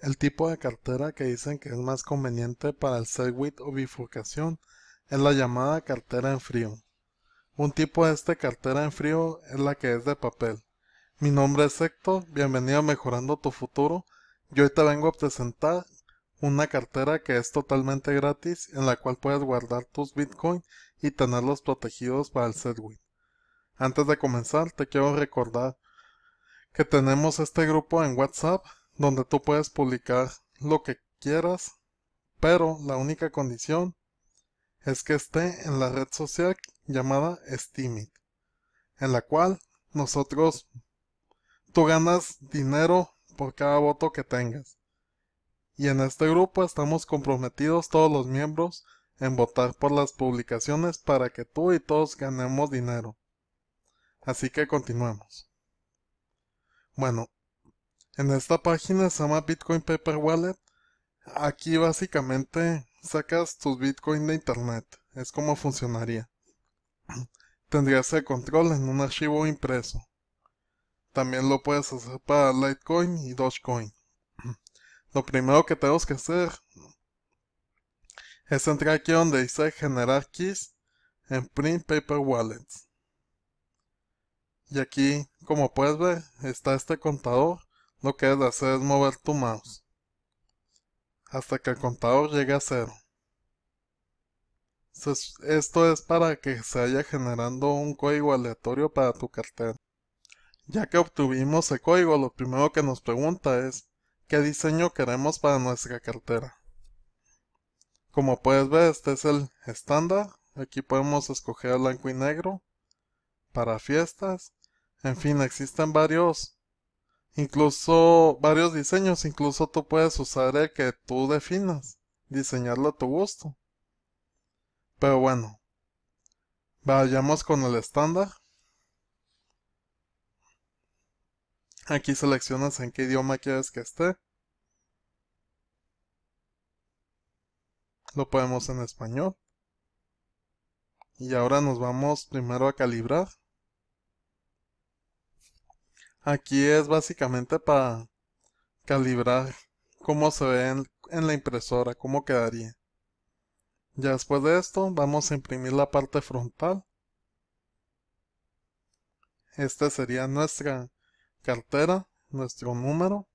el tipo de cartera que dicen que es más conveniente para el segwit o bifurcación es la llamada cartera en frío. Un tipo de esta cartera en frío es la que es de papel. Mi nombre es Hector, bienvenido a Mejorando tu Futuro Yo hoy te vengo a presentar una cartera que es totalmente gratis en la cual puedes guardar tus bitcoins y tenerlos protegidos para el segwit. Antes de comenzar te quiero recordar que tenemos este grupo en WhatsApp donde tú puedes publicar lo que quieras, pero la única condición es que esté en la red social llamada Steamit, en la cual nosotros tú ganas dinero por cada voto que tengas. Y en este grupo estamos comprometidos todos los miembros en votar por las publicaciones para que tú y todos ganemos dinero. Así que continuemos. Bueno, en esta página se llama Bitcoin Paper Wallet. Aquí básicamente sacas tus Bitcoin de internet. Es como funcionaría. Tendrías el control en un archivo impreso. También lo puedes hacer para Litecoin y Dogecoin. Lo primero que tenemos que hacer es entrar aquí donde dice generar keys en print paper wallets. Y aquí, como puedes ver, está este contador lo que es hacer es mover tu mouse hasta que el contador llegue a cero. Esto es para que se haya generando un código aleatorio para tu cartera. Ya que obtuvimos el código, lo primero que nos pregunta es qué diseño queremos para nuestra cartera. Como puedes ver, este es el estándar. Aquí podemos escoger blanco y negro para fiestas. En fin, existen varios Incluso varios diseños, incluso tú puedes usar el que tú definas, diseñarlo a tu gusto. Pero bueno, vayamos con el estándar. Aquí seleccionas en qué idioma quieres que esté. Lo podemos en español. Y ahora nos vamos primero a calibrar. Aquí es básicamente para calibrar cómo se ve en, la impresora, cómo quedaría. Ya después de esto vamos a imprimir la parte frontal. Esta sería nuestra cartera, nuestro número.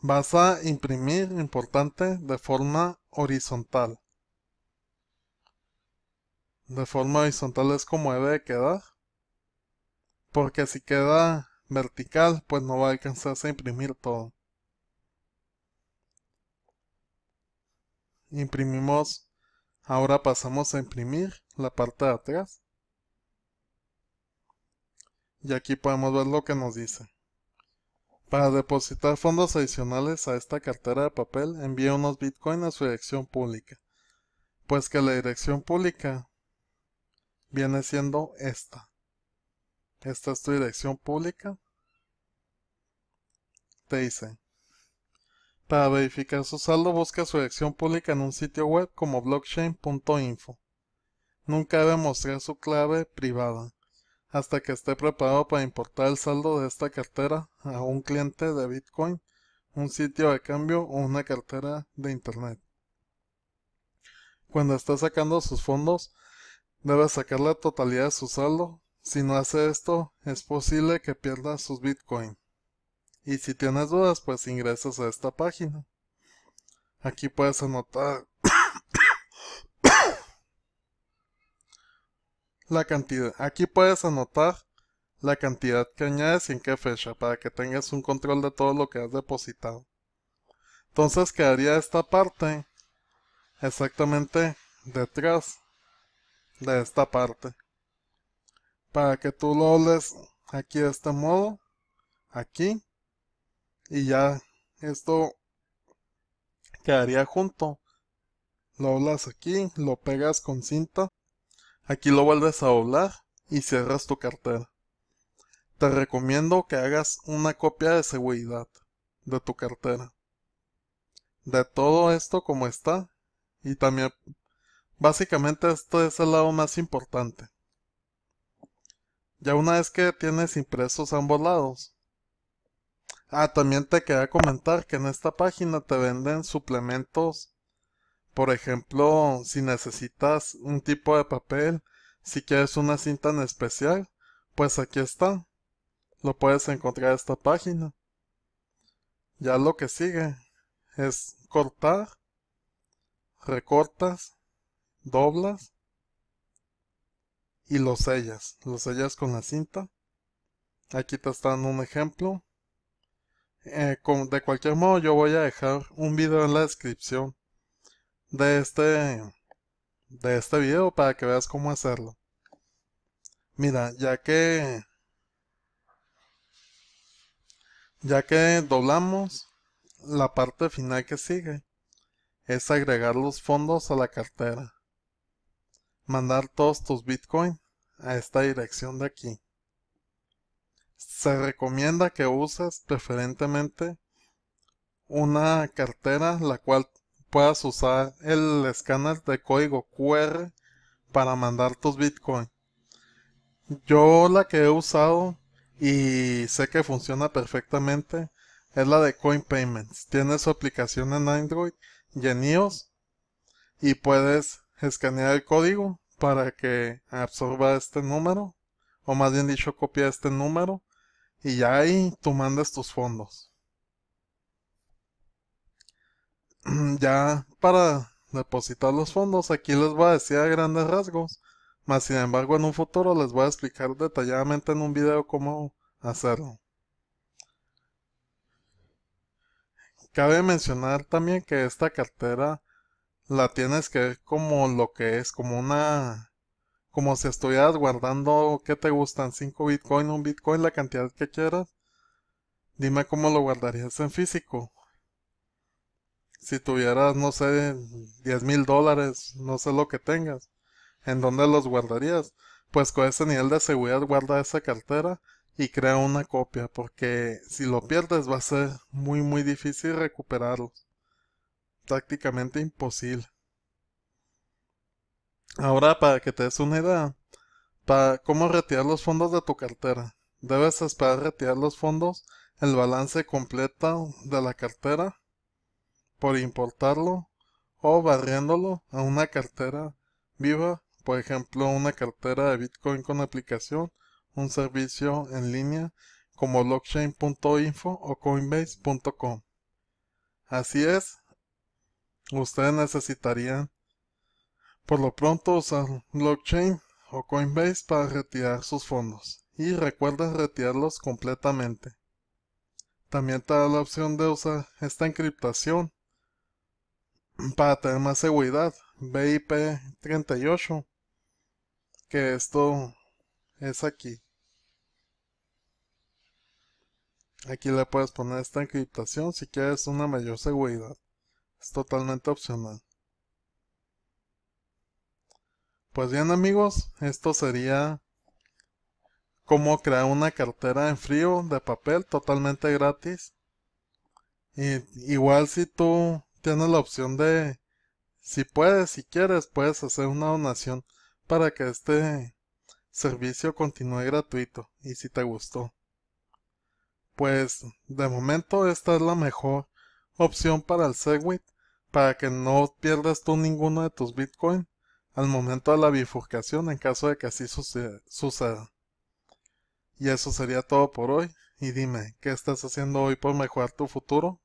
Vas a imprimir, importante, de forma horizontal de forma horizontal es como debe de quedar. Porque si queda vertical, pues no va a alcanzarse a imprimir todo. Imprimimos, ahora pasamos a imprimir la parte de atrás. Y aquí podemos ver lo que nos dice. Para depositar fondos adicionales a esta cartera de papel, Envíe unos bitcoins a su dirección pública. Pues que la dirección pública viene siendo esta. Esta es tu dirección pública. Te dice, para verificar su saldo busca su dirección pública en un sitio web como blockchain.info. Nunca debe mostrar su clave privada hasta que esté preparado para importar el saldo de esta cartera a un cliente de Bitcoin, un sitio de cambio o una cartera de Internet. Cuando está sacando sus fondos, debe sacar la totalidad de su saldo. Si no hace esto, es posible que pierdas sus Bitcoin. Y si tienes dudas, pues ingresas a esta página. Aquí puedes anotar la cantidad. Aquí puedes anotar la cantidad que añades y en qué fecha para que tengas un control de todo lo que has depositado. Entonces quedaría esta parte exactamente detrás de esta parte. Para que tú lo hables aquí de este modo, aquí, y ya esto quedaría junto. Lo hablas aquí, lo pegas con cinta, aquí lo vuelves a doblar y cierras tu cartera. Te recomiendo que hagas una copia de seguridad de tu cartera. De todo esto como está y también Básicamente esto es el lado más importante. Ya una vez que tienes impresos ambos lados. Ah, también te quería comentar que en esta página te venden suplementos. Por ejemplo, si necesitas un tipo de papel, si quieres una cinta en especial, pues aquí está. Lo puedes encontrar en esta página. Ya lo que sigue es cortar, recortas doblas y los sellas. Los sellas con la cinta. Aquí te está dando un ejemplo. Eh, de cualquier modo, yo voy a dejar un video en la descripción de este, de este video para que veas cómo hacerlo. Mira, ya que ya que doblamos, la parte final que sigue es agregar los fondos a la cartera mandar todos tus Bitcoin a esta dirección de aquí. Se recomienda que uses preferentemente una cartera la cual puedas usar el escáner de código QR para mandar tus Bitcoin. Yo la que he usado y sé que funciona perfectamente es la de Coinpayments Payments. Tiene su aplicación en Android y en iOS y puedes escanear el código para que absorba este número, o más bien dicho, copia este número, y ya ahí tú mandas tus fondos. Ya para depositar los fondos, aquí les voy a decir a grandes rasgos, más sin embargo en un futuro les voy a explicar detalladamente en un video cómo hacerlo. Cabe mencionar también que esta cartera la tienes que ver como lo que es, como una, como si estuvieras guardando, ¿qué te gustan? 5 Bitcoin, un Bitcoin, la cantidad que quieras. Dime cómo lo guardarías en físico. Si tuvieras, no sé, 10 mil dólares, no sé lo que tengas, ¿en dónde los guardarías? Pues con ese nivel de seguridad guarda esa cartera y crea una copia, porque si lo pierdes va a ser muy, muy difícil recuperarlo prácticamente imposible. Ahora, para que te des una idea, para cómo retirar los fondos de tu cartera. Debes esperar retirar los fondos, el balance completo de la cartera, por importarlo o barriéndolo a una cartera viva, por ejemplo, una cartera de Bitcoin con aplicación, un servicio en línea como blockchain.info o coinbase.com. Así es, Ustedes necesitarían por lo pronto usar blockchain o Coinbase para retirar sus fondos y recuerda retirarlos completamente. También te da la opción de usar esta encriptación para tener más seguridad, BIP38, que esto es aquí. Aquí le puedes poner esta encriptación si quieres una mayor seguridad. Es totalmente opcional. Pues bien amigos, esto sería cómo crear una cartera en frío de papel totalmente gratis. igual si tú tienes la opción de, si puedes, si quieres, puedes hacer una donación para que este servicio continúe gratuito y si te gustó. Pues de momento esta es la mejor opción para el Segwit para que no pierdas tú ninguno de tus Bitcoin al momento de la bifurcación en caso de que así suceda. Y eso sería todo por hoy. Y dime, ¿qué estás haciendo hoy por mejorar tu futuro?